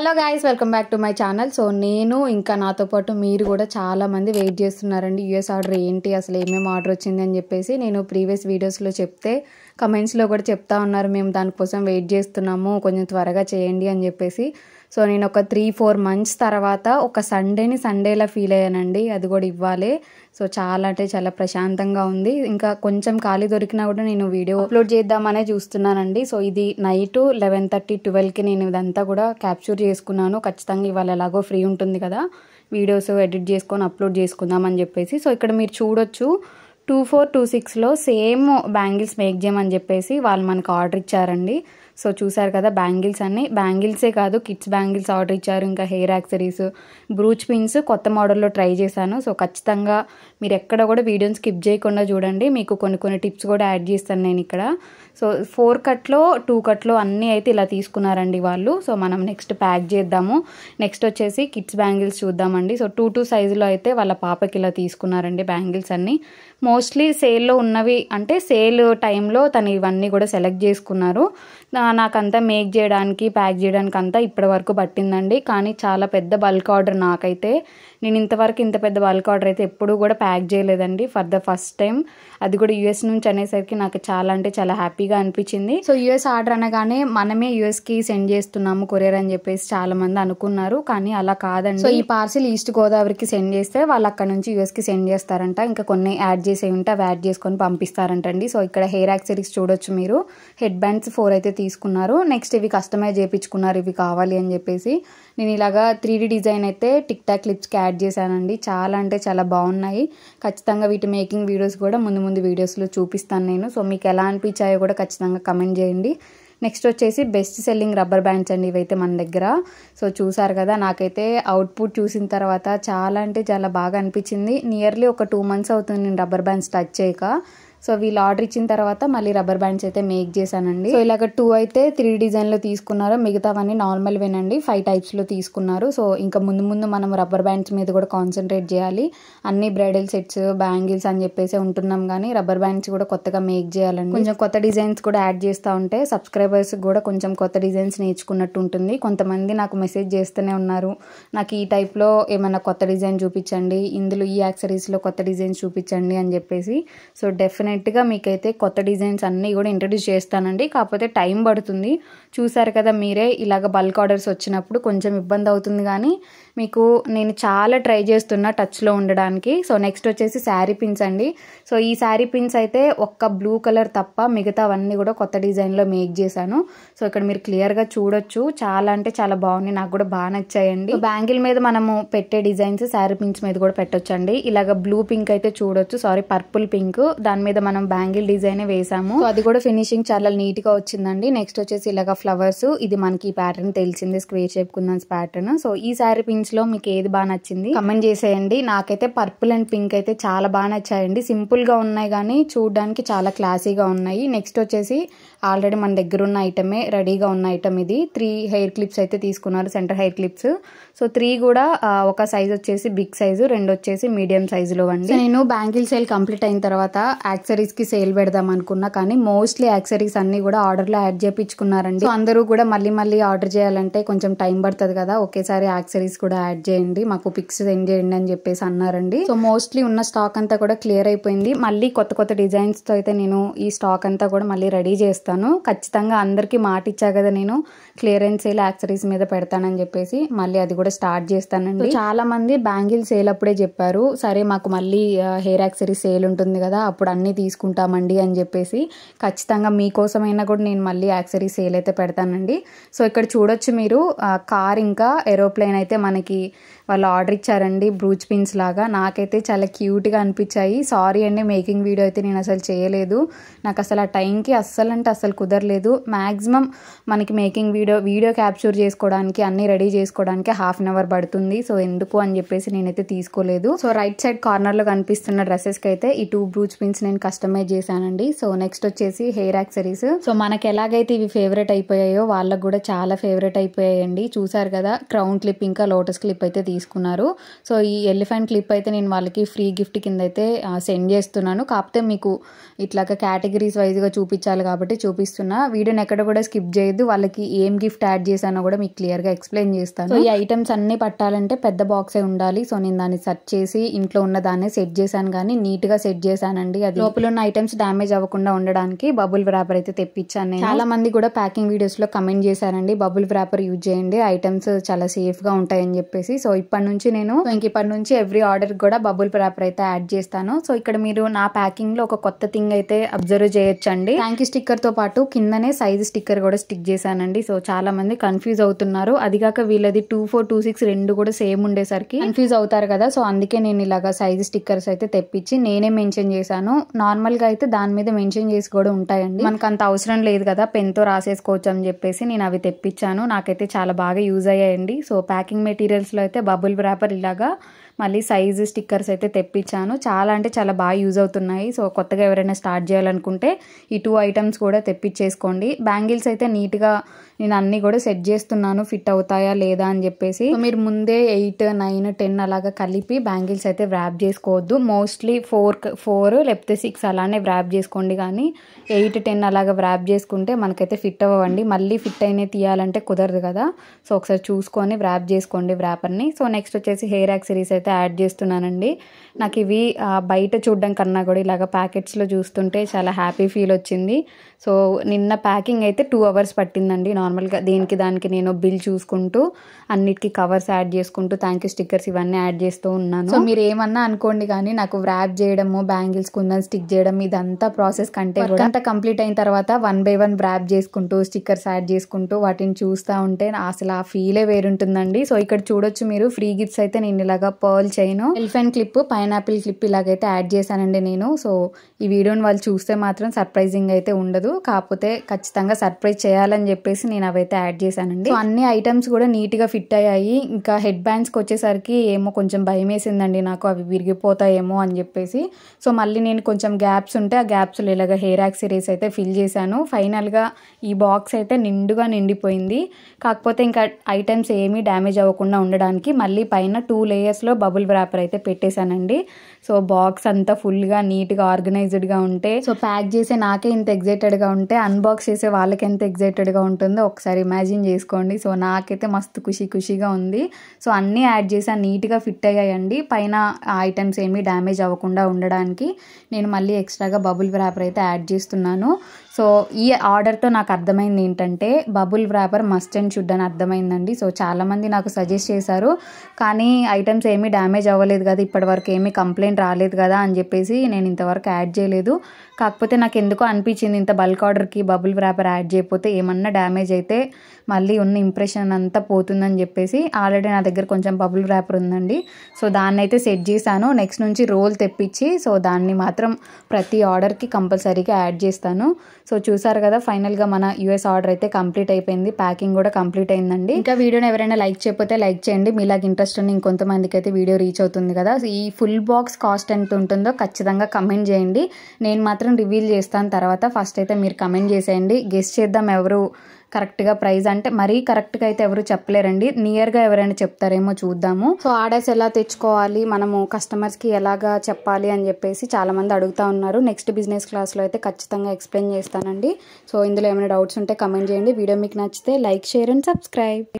hello guys welcome back to my channel so నేను ఇంకా నాతో పాటు మీరు కూడా చాలామంది వెయిట్ చేస్తున్నారండి యుఎస్ ఆర్డర్ ఏంటి అసలు ఏమేమి ఆర్డర్ వచ్చింది అని చెప్పేసి నేను ప్రీవియస్ వీడియోస్లో చెప్తే కమెంట్స్లో కూడా చెప్తా ఉన్నారు మేము దానికోసం వెయిట్ చేస్తున్నాము కొంచెం త్వరగా చేయండి అని చెప్పేసి సో నేను ఒక త్రీ ఫోర్ మంత్స్ తర్వాత ఒక సండేని సండేలా ఫీల్ అయ్యానండి అది కూడా ఇవ్వాలి సో చాలా అంటే చాలా ప్రశాంతంగా ఉంది ఇంకా కొంచెం ఖాళీ దొరికినా కూడా నేను వీడియో అప్లోడ్ చేద్దామనే చూస్తున్నానండి సో ఇది నైట్ లెవెన్ థర్టీ ట్వెల్వ్కి నేను ఇదంతా కూడా క్యాప్చర్ చేసుకున్నాను ఖచ్చితంగా ఇవాళ ఎలాగో ఫ్రీ ఉంటుంది కదా వీడియోస్ ఎడిట్ చేసుకొని అప్లోడ్ చేసుకుందామని చెప్పేసి సో ఇక్కడ మీరు చూడొచ్చు టూ ఫోర్ టూ సిక్స్లో సేమ్ బ్యాంగిల్స్ మేక్ చేయమని చెప్పేసి వాళ్ళు మనకు ఆర్డర్ ఇచ్చారండి సో చూసారు కదా బ్యాంగిల్స్ అన్ని బ్యాంగిల్సే కాదు కిడ్స్ బ్యాంగిల్స్ ఆర్డర్ ఇచ్చారు ఇంకా హెయిర్ యాక్సరీస్ బ్రూచ్ పిన్స్ కొత్త మోడల్లో ట్రై చేశాను సో ఖచ్చితంగా మీరు ఎక్కడ కూడా వీడియోని స్కిప్ చేయకుండా చూడండి మీకు కొన్ని కొన్ని టిప్స్ కూడా యాడ్ చేస్తాను నేను ఇక్కడ సో ఫోర్ కట్లో టూ కట్లో అన్నీ అయితే ఇలా తీసుకున్నారండి వాళ్ళు సో మనం నెక్స్ట్ ప్యాక్ చేద్దాము నెక్స్ట్ వచ్చేసి కిడ్స్ బ్యాంగిల్స్ చూద్దామండి సో టూ టూ సైజులో అయితే వాళ్ళ పాపకి ఇలా తీసుకున్నారండి బ్యాంగిల్స్ అన్నీ మోస్ట్లీ సేల్లో ఉన్నవి అంటే సేల్ టైంలో తను ఇవన్నీ కూడా సెలెక్ట్ చేసుకున్నారు నాకంతా మేక్ చేయడానికి ప్యాక్ చేయడానికి అంతా ఇప్పటి వరకు పట్టిందండి కానీ చాలా పెద్ద బల్క్ ఆర్డర్ నాకైతే నేను ఇంతవరకు ఇంత పెద్ద బల్క్ ఆర్డర్ అయితే ఎప్పుడూ కూడా ప్యాక్ చేయలేదండి ఫర్ ద ఫస్ట్ టైం అది కూడా యూఎస్ నుంచి అనేసరికి నాకు చాలా అంటే చాలా హ్యాపీగా అనిపించింది సో యుఎస్ ఆర్డర్ అనగానే మనమే యుఎస్కి సెండ్ చేస్తున్నాము కొరియర్ అని చెప్పేసి చాలా మంది అనుకున్నారు కానీ అలా కాదండి సో ఈ పార్సిల్ ఈస్ట్ గోదావరికి సెండ్ చేస్తే వాళ్ళు అక్కడ నుంచి యూఎస్కి సెండ్ చేస్తారంట ఇంకా కొన్ని యాడ్ చేసే ఉంటే అవి యాడ్ చేసుకొని పంపిస్తారంటండి సో ఇక్కడ హెయిర్ యాక్సరీస్ చూడొచ్చు మీరు హెడ్ బ్యాండ్స్ ఫోర్ అయితే తీసుకు తీసుకున్నారు నెక్స్ట్ ఇవి కస్టమైజ్ చేయించుకున్నారు ఇవి కావాలి అని చెప్పేసి నేను ఇలాగా త్రీ డిజైన్ అయితే టిక్ టాక్ క్లిప్స్కి యాడ్ చేశానండి చాలా అంటే చాలా బాగున్నాయి ఖచ్చితంగా వీటి మేకింగ్ వీడియోస్ కూడా ముందు ముందు వీడియోస్లో చూపిస్తాను నేను సో మీకు ఎలా అనిపించాయో కూడా ఖచ్చితంగా కమెంట్ చేయండి నెక్స్ట్ వచ్చేసి బెస్ట్ సెల్లింగ్ రబ్బర్ బ్యాండ్స్ అండి ఇవైతే మన దగ్గర సో చూసారు కదా నాకైతే అవుట్పుట్ చూసిన తర్వాత చాలా అంటే చాలా బాగా అనిపించింది నియర్లీ ఒక టూ మంత్స్ అవుతుంది నేను రబ్బర్ బ్యాండ్స్ టచ్ చేయక సో వీళ్ళు ఆర్డర్ ఇచ్చిన తర్వాత మళ్ళీ రబ్బర్ బ్యాండ్స్ అయితే మేక్ చేశానండి సో ఇలాగ టూ అయితే త్రీ డిజైన్లో తీసుకున్నారు మిగతావన్నీ వినండి ఫైవ్ టైప్స్లో తీసుకున్నారు సో ఇంకా ముందు ముందు మనం రబ్బర్ బ్యాండ్స్ మీద కూడా కాన్సన్ట్రేట్ చేయాలి అన్ని బ్రైడల్ సెట్స్ బ్యాంగిల్స్ అని చెప్పేసి ఉంటున్నాం కానీ రబ్బర్ బ్యాండ్స్ కూడా కొత్తగా మేక్ చేయాలండి కొంచెం కొత్త డిజైన్స్ కూడా యాడ్ చేస్తూ ఉంటే సబ్స్క్రైబర్స్ కూడా కొంచెం కొత్త డిజైన్స్ నేర్చుకున్నట్టు ఉంటుంది కొంతమంది నాకు మెసేజ్ చేస్తూనే ఉన్నారు నాకు ఈ టైప్లో ఏమైనా కొత్త డిజైన్ చూపించండి ఇందులో ఈ యాక్సరీస్లో కొత్త డిజైన్స్ చూపించండి అని చెప్పేసి సో డెఫినెట్ డెఫినెట్గా మీకైతే కొత్త డిజైన్స్ అన్నీ కూడా ఇంట్రడ్యూస్ చేస్తానండి కాకపోతే టైం పడుతుంది చూసారు కదా మీరే ఇలాగ బల్క్ ఆర్డర్స్ వచ్చినప్పుడు కొంచెం ఇబ్బంది అవుతుంది కానీ మీకు నేను చాలా ట్రై చేస్తున్నా టచ్లో ఉండడానికి సో నెక్స్ట్ వచ్చేసి శారీ పిన్స్ అండి సో ఈ శారీ పిన్స్ అయితే ఒక్క బ్లూ కలర్ తప్ప మిగతా కూడా కొత్త డిజైన్లో మేక్ చేశాను సో ఇక్కడ మీరు క్లియర్గా చూడొచ్చు చాలా అంటే చాలా బాగున్నాయి నాకు కూడా బాగా నచ్చాయండి బ్యాంగిల్ మీద మనము పెట్టే డిజైన్స్ శారీ పిన్స్ మీద కూడా పెట్టొచ్చండి ఇలాగ బ్లూ పింక్ అయితే చూడొచ్చు సారీ పర్పుల్ పింక్ దాని మీద మీద మనం బ్యాంగిల్ డిజైన్ వేసాము అది కూడా ఫినిషింగ్ చాలా నీట్ గా వచ్చిందండి నెక్స్ట్ వచ్చేసి ఇలాగ ఫ్లవర్స్ ఇది మనకి ప్యాటర్న్ తెలిసింది square shape kundans pattern so ఈ శారీ పింక్స్ లో మీకు ఏది బాగా నచ్చింది కమెంట్ చేసేయండి నాకైతే పర్పుల్ అండ్ పింక్ అయితే చాలా బాగా నచ్చాయండి సింపుల్ గా ఉన్నాయి కానీ చూడడానికి చాలా క్లాసీగా ఉన్నాయి నెక్స్ట్ వచ్చేసి ఆల్రెడీ మన దగ్గర ఉన్న ఐటమే రెడీగా ఉన్న ఐటమ్ ఇది త్రీ హెయిర్ క్లిప్స్ అయితే తీసుకున్నారు centre hair clips so three కూడా ఒక సైజ్ వచ్చేసి బిగ్ సైజు రెండు వచ్చేసి మీడియం సైజులో అండి నేను బ్యాంగిల్ సేల్ కంప్లీట్ అయిన తర్వాత యాక్సరీస్కి సేల్ పెడదాం అనుకున్నా కానీ మోస్ట్లీ యాక్సరీస్ అన్నీ కూడా ఆర్డర్లో యాడ్ చేయించుకున్నారండి అందరూ కూడా మళ్ళీ మళ్ళీ ఆర్డర్ చేయాలంటే కొంచెం టైం పడుతుంది కదా ఒకేసారి యాక్సరీస్ కూడా యాడ్ చేయండి మాకు పిక్స్ సెండ్ చేయండి అని చెప్పేసి అన్నారండి సో మోస్ట్లీ ఉన్న స్టాక్ అంతా కూడా క్లియర్ అయిపోయింది మళ్ళీ కొత్త కొత్త డిజైన్స్తో అయితే నేను ఈ స్టాక్ అంతా కూడా మళ్ళీ రెడీ చేస్తాను ఖచ్చితంగా అందరికీ మాట ఇచ్చా కదా నేను క్లియరెన్స్ సేల్ యాక్సరీస్ మీద పెడతానని చెప్పేసి మళ్ళీ అది కూడా కూడా స్టార్ట్ చేస్తానండి చాలా మంది బ్యాంగిల్ సేల్ అప్పుడే చెప్పారు సరే మాకు మళ్ళీ హెయిర్ యాక్సరీ సేల్ ఉంటుంది కదా అప్పుడు అన్నీ తీసుకుంటామండి అని చెప్పేసి ఖచ్చితంగా మీకోసమైనా కూడా నేను మళ్ళీ యాక్సరీ సేల్ అయితే పెడతానండి సో ఇక్కడ చూడొచ్చు మీరు కార్ ఇంకా ఏరోప్లేన్ అయితే మనకి వాళ్ళు ఆర్డర్ ఇచ్చారండి బ్రూచ్ పిన్స్ లాగా నాకైతే చాలా క్యూట్గా అనిపించాయి సారీ అండి మేకింగ్ వీడియో అయితే నేను అసలు చేయలేదు నాకు అసలు ఆ టైంకి అస్సలు అంటే అసలు కుదరలేదు మ్యాక్సిమం మనకి మేకింగ్ వీడియో వీడియో క్యాప్చర్ చేసుకోవడానికి అన్నీ రెడీ చేసుకోవడానికి హాఫ్ అన్ అవర్ పడుతుంది సో ఎందుకు అని చెప్పేసి నేనైతే తీసుకోలేదు సో రైట్ సైడ్ కార్నర్లో కనిపిస్తున్న డ్రెస్సెస్కి అయితే ఈ టూ బ్రూచ్ పిన్స్ నేను కస్టమైజ్ చేశానండి సో నెక్స్ట్ వచ్చేసి హెయిర్ యాక్సరీస్ సో మనకి ఎలాగైతే ఇవి ఫేవరెట్ అయిపోయాయో వాళ్ళకు కూడా చాలా ఫేవరెట్ అయిపోయాయండి చూసారు కదా క్రౌన్ క్లిప్ ఇంకా లోటస్ క్లిప్ అయితే తీసుకున్నారు సో ఈ ఎలిఫెంట్ క్లిప్ అయితే నేను వాళ్ళకి ఫ్రీ గిఫ్ట్ కింద అయితే సెండ్ చేస్తున్నాను కాకపోతే మీకు ఇట్లాగ కేటగిరీస్ వైజ్గా చూపించాలి కాబట్టి చూపిస్తున్నా వీడియోని ఎక్కడ కూడా స్కిప్ చేయొద్దు వాళ్ళకి ఏం గిఫ్ట్ యాడ్ చేశానో కూడా మీకు క్లియర్గా ఎక్స్ప్లెయిన్ చేస్తాను ఈ ఐటమ్స్ అన్నీ పట్టాలంటే పెద్ద బాక్సే ఉండాలి సో నేను దాన్ని సెర్చ్ చేసి ఇంట్లో ఉన్న దాన్ని సెట్ చేశాను కానీ నీట్గా సెట్ చేశానండి అది లోపల ఉన్న ఐటమ్స్ డ్యామేజ్ అవ్వకుండా ఉండడానికి బబుల్ వ్రాపర్ అయితే తెప్పించాను నేను చాలా మంది కూడా ప్యాకింగ్ వీడియోస్లో కమెంట్ చేశారండి బబుల్ వ్రాపర్ యూజ్ చేయండి ఐటమ్స్ చాలా సేఫ్గా ఉంటాయని చెప్పేసి సో ఇప్పటి నుంచి నేను ఇంక ఇప్పటి నుంచి ఎవ్రీ ఆర్డర్ కూడా బబుల్ ప్రాపర్ అయితే యాడ్ చేస్తాను సో ఇక్కడ మీరు నా ప్యాకింగ్ లో ఒక కొత్త థింగ్ అయితే అబ్జర్వ్ చేయొచ్చండి అండి స్టిక్కర్ తో పాటు కిందనే సైజ్ స్టిక్కర్ కూడా స్టిక్ చేశానండి సో చాలా మంది కన్ఫ్యూజ్ అవుతున్నారు అది కాక వీళ్ళది టూ ఫోర్ టూ సిక్స్ రెండు కూడా సేమ్ ఉండేసరికి కన్ఫ్యూజ్ అవుతారు కదా సో అందుకే నేను ఇలాగా సైజ్ స్టిక్కర్స్ అయితే తెప్పించి నేనే మెన్షన్ చేశాను నార్మల్ గా అయితే దాని మీద మెన్షన్ చేసి కూడా ఉంటాయండి మనకు అంత అవసరం లేదు కదా పెన్ తో రాసేసుకోవచ్చు అని చెప్పేసి నేను అవి తెప్పించాను నాకైతే చాలా బాగా యూజ్ అయ్యాయండి సో ప్యాకింగ్ మెటీరియల్స్ లో అయితే బబుల్ ర్యాపర్ ఇలాగా మళ్ళీ సైజు స్టిక్కర్స్ అయితే తెప్పించాను చాలా అంటే చాలా బాగా యూజ్ అవుతున్నాయి సో కొత్తగా ఎవరైనా స్టార్ట్ చేయాలనుకుంటే ఈ టూ ఐటమ్స్ కూడా తెప్పించేసుకోండి బ్యాంగిల్స్ అయితే నీట్గా నేను అన్నీ కూడా సెట్ చేస్తున్నాను ఫిట్ అవుతాయా లేదా అని చెప్పేసి మీరు ముందే ఎయిట్ నైన్ టెన్ అలాగా కలిపి బ్యాంగిల్స్ అయితే వ్రాప్ చేసుకోవద్దు మోస్ట్లీ ఫోర్ ఫోర్ లేకపోతే సిక్స్ అలానే వ్రాప్ చేసుకోండి కానీ ఎయిట్ టెన్ అలాగా వ్రాప్ చేసుకుంటే మనకైతే ఫిట్ అవ్వండి మళ్ళీ ఫిట్ అయినా తీయాలంటే కుదరదు కదా సో ఒకసారి చూసుకొని వ్రాప్ చేసుకోండి వ్రాపర్ని సో నెక్స్ట్ వచ్చేసి హెయిర్ యాక్సరీస్ అయితే అయితే యాడ్ చేస్తున్నానండి నాకు ఇవి బయట చూడడం కన్నా కూడా ఇలాగ ప్యాకెట్స్లో చూస్తుంటే చాలా హ్యాపీ ఫీల్ వచ్చింది సో నిన్న ప్యాకింగ్ అయితే టూ అవర్స్ పట్టిందండి నార్మల్గా దేనికి దానికి నేను బిల్ చూసుకుంటూ అన్నిటికీ కవర్స్ యాడ్ చేసుకుంటూ థ్యాంక్ యూ స్టిక్కర్స్ ఇవన్నీ యాడ్ చేస్తూ ఉన్నాను సో మీరు ఏమన్నా అనుకోండి కానీ నాకు వ్రాప్ చేయడము బ్యాంగిల్స్ కుందని స్టిక్ చేయడం ఇదంతా ప్రాసెస్ కంటే అంతా కంప్లీట్ అయిన తర్వాత వన్ బై వన్ వ్రాప్ చేసుకుంటూ స్టిక్కర్స్ యాడ్ చేసుకుంటూ వాటిని చూస్తూ ఉంటే అసలు ఆ ఫీలే వేరుంటుందండి సో ఇక్కడ చూడొచ్చు మీరు ఫ్రీ గిఫ్ట్స్ అయితే నేను ఇలాగా curve chain elephant clip pineapple clip ఇలాగైతే యాడ్ చేశానండి నేను సో ఈ వీడియోని వాళ్ళు చూస్తే మాత్రం సర్ప్రైజింగ్ అయితే ఉండదు కాకపోతే ఖచ్చితంగా సర్ప్రైజ్ చేయాలని చెప్పేసి నేను అవైతే యాడ్ చేశానండి అన్ని ఐటమ్స్ కూడా నీట్గా ఫిట్ అయ్యాయి ఇంకా హెడ్ బ్యాండ్స్కి వచ్చేసరికి ఏమో కొంచెం భయమేసిందండి నాకు అవి విరిగిపోతాయేమో అని చెప్పేసి సో మళ్ళీ నేను కొంచెం గ్యాప్స్ ఉంటే ఆ గ్యాప్స్లో ఇలాగ హెయిర్ యాక్సిరీస్ అయితే ఫిల్ చేశాను ఫైనల్గా ఈ బాక్స్ అయితే నిండుగా నిండిపోయింది కాకపోతే ఇంకా ఐటమ్స్ ఏమీ డ్యామేజ్ అవ్వకుండా ఉండడానికి మళ్ళీ పైన టూ లేయర్స్లో బబుల్ వ్రాపర్ అయితే పెట్టేశానండి సో బాక్స్ అంతా ఫుల్గా నీట్గా గా ఉంటే సో ప్యాక్ చేసే నాకే ఇంత ఎగ్జైటెడ్గా ఉంటే అన్బాక్స్ చేసే వాళ్ళకి ఎంత ఎగ్జైటెడ్గా ఉంటుందో ఒకసారి ఇమాజిన్ చేసుకోండి సో నాకైతే మస్తు ఖుషి ఖుషిగా ఉంది సో అన్నీ యాడ్ నీట్ నీట్గా ఫిట్ అయ్యాయండి పైన ఐటమ్స్ ఏమీ డ్యామేజ్ అవ్వకుండా ఉండడానికి నేను మళ్ళీ ఎక్స్ట్రాగా బబుల్ వ్రాపర్ అయితే యాడ్ చేస్తున్నాను సో ఈ ఆర్డర్తో నాకు అర్థమైంది ఏంటంటే bubble wrapper must and should అని అర్థమైందండి సో చాలామంది నాకు సజెస్ట్ చేశారు కానీ ఐటమ్స్ ఏమీ డ్యామేజ్ అవ్వలేదు కదా ఇప్పటివరకు ఏమీ కంప్లైంట్ కంప్లైంట్ రాలేదు కదా అని చెప్పేసి నేను ఇంతవరకు యాడ్ చేయలేదు కాకపోతే నాకు ఎందుకో అనిపించింది ఇంత బల్క్ ఆర్డర్కి బబుల్ వ్రాపర్ యాడ్ చేయకపోతే ఏమన్నా డ్యామేజ్ అయితే మళ్ళీ ఉన్న ఇంప్రెషన్ అంతా పోతుందని చెప్పేసి ఆల్రెడీ నా దగ్గర కొంచెం బబుల్ వ్రాపర్ ఉందండి సో దాన్ని అయితే సెట్ చేశాను నెక్స్ట్ నుంచి రోల్ తెప్పించి సో దాన్ని మాత్రం ప్రతి ఆర్డర్కి కంపల్సరీగా యాడ్ చేస్తాను సో చూసారు కదా ఫైనల్గా మన యూఎస్ ఆర్డర్ అయితే కంప్లీట్ అయిపోయింది ప్యాకింగ్ కూడా కంప్లీట్ అయిందండి ఇంకా వీడియోని ఎవరైనా లైక్ చేయకపోతే లైక్ చేయండి మీలాగ ఇంట్రెస్ట్ ఉన్న ఇంకొంతమందికి అయితే వీడియో రీచ్ అవుతుంది కదా ఈ ఫుల్ బాక్స్ కాస్ట్ ఎంత ఉంటుందో ఖచ్చితంగా కమెంట్ చేయండి నేను మాత్రం రివీల్ చేస్తాను తర్వాత ఫస్ట్ అయితే మీరు కమెంట్ చేసేయండి గెస్ట్ చేద్దాం ఎవరు కరెక్ట్గా ప్రైజ్ అంటే మరీ కరెక్ట్గా అయితే ఎవరు చెప్పలేరండి నియర్గా ఎవరైనా చెప్తారేమో చూద్దాము సో ఆర్డర్స్ ఎలా తెచ్చుకోవాలి మనము కస్టమర్స్కి ఎలాగా చెప్పాలి అని చెప్పేసి చాలామంది అడుగుతా ఉన్నారు నెక్స్ట్ బిజినెస్ క్లాస్లో అయితే ఖచ్చితంగా ఎక్స్ప్లెయిన్ చేస్తానండి సో ఇందులో ఏమైనా డౌట్స్ ఉంటే కమెంట్ చేయండి వీడియో మీకు నచ్చితే లైక్ షేర్ అండ్ సబ్స్క్రైబ్